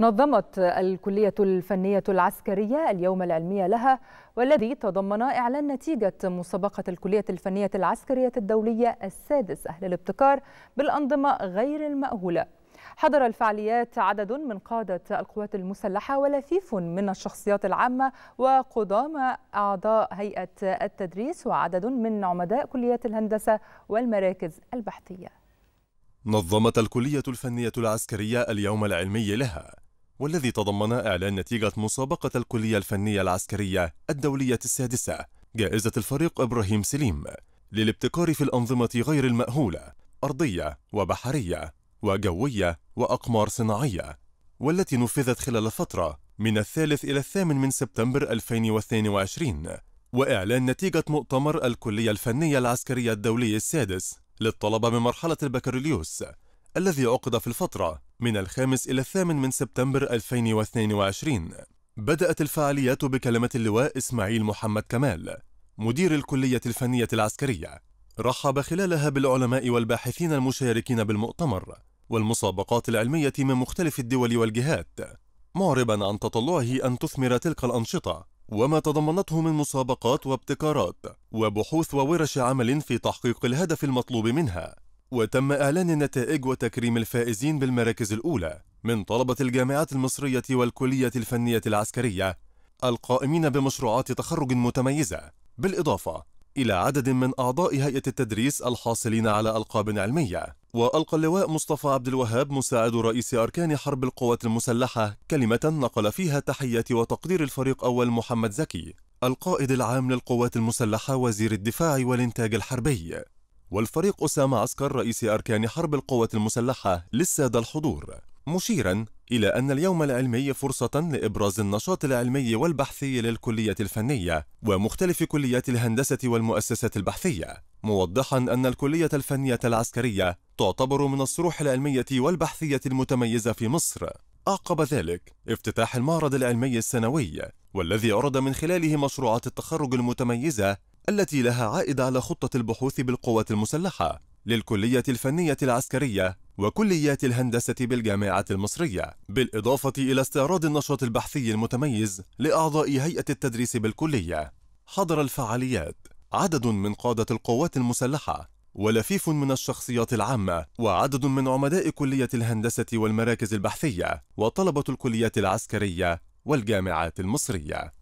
نظمت الكلية الفنية العسكرية اليوم العلمي لها والذي تضمن إعلان نتيجة مسابقة الكلية الفنية العسكرية الدولية السادس أهل الابتكار بالأنظمة غير المأهولة حضر الفعاليات عدد من قادة القوات المسلحة ولفيف من الشخصيات العامة وقدام أعضاء هيئة التدريس وعدد من عمداء كليات الهندسة والمراكز البحثية نظمت الكلية الفنية العسكرية اليوم العلمي لها والذي تضمن إعلان نتيجة مسابقة الكلية الفنية العسكرية الدولية السادسة جائزة الفريق إبراهيم سليم للابتكار في الأنظمة غير المأهولة أرضية وبحرية وجوية وأقمار صناعية والتي نفذت خلال فترة من الثالث إلى الثامن من سبتمبر 2022 وإعلان نتيجة مؤتمر الكلية الفنية العسكرية الدولي السادس للطلبة من مرحلة البكالوريوس الذي عقد في الفترة من الخامس إلى الثامن من سبتمبر 2022 بدأت الفعاليات بكلمة اللواء إسماعيل محمد كمال مدير الكلية الفنية العسكرية رحب خلالها بالعلماء والباحثين المشاركين بالمؤتمر والمسابقات العلمية من مختلف الدول والجهات معربا عن تطلعه أن تثمر تلك الأنشطة وما تضمنته من مسابقات وابتكارات وبحوث وورش عمل في تحقيق الهدف المطلوب منها وتم إعلان النتائج وتكريم الفائزين بالمراكز الأولى من طلبة الجامعات المصرية والكلية الفنية العسكرية القائمين بمشروعات تخرج متميزة بالإضافة إلى عدد من أعضاء هيئة التدريس الحاصلين على ألقاب علمية وألقى اللواء مصطفى عبد الوهاب مساعد رئيس أركان حرب القوات المسلحة كلمة نقل فيها تحية وتقدير الفريق أول محمد زكي القائد العام للقوات المسلحة وزير الدفاع والإنتاج الحربي والفريق أسامة عسكر رئيس أركان حرب القوات المسلحة للسادة الحضور مشيرا إلى أن اليوم العلمي فرصة لإبراز النشاط العلمي والبحثي للكلية الفنية ومختلف كليات الهندسة والمؤسسات البحثية موضحا أن الكلية الفنية العسكرية تعتبر من الصروح العلمية والبحثية المتميزة في مصر أعقب ذلك افتتاح المعرض العلمي السنوي والذي عرض من خلاله مشروعات التخرج المتميزة التي لها عائد على خطة البحوث بالقوات المسلحة للكلية الفنية العسكرية وكليات الهندسة بالجامعة المصرية بالإضافة إلى استعراض النشاط البحثي المتميز لأعضاء هيئة التدريس بالكلية حضر الفعاليات عدد من قادة القوات المسلحة ولفيف من الشخصيات العامة وعدد من عمداء كلية الهندسة والمراكز البحثية وطلبة الكليات العسكرية والجامعات المصرية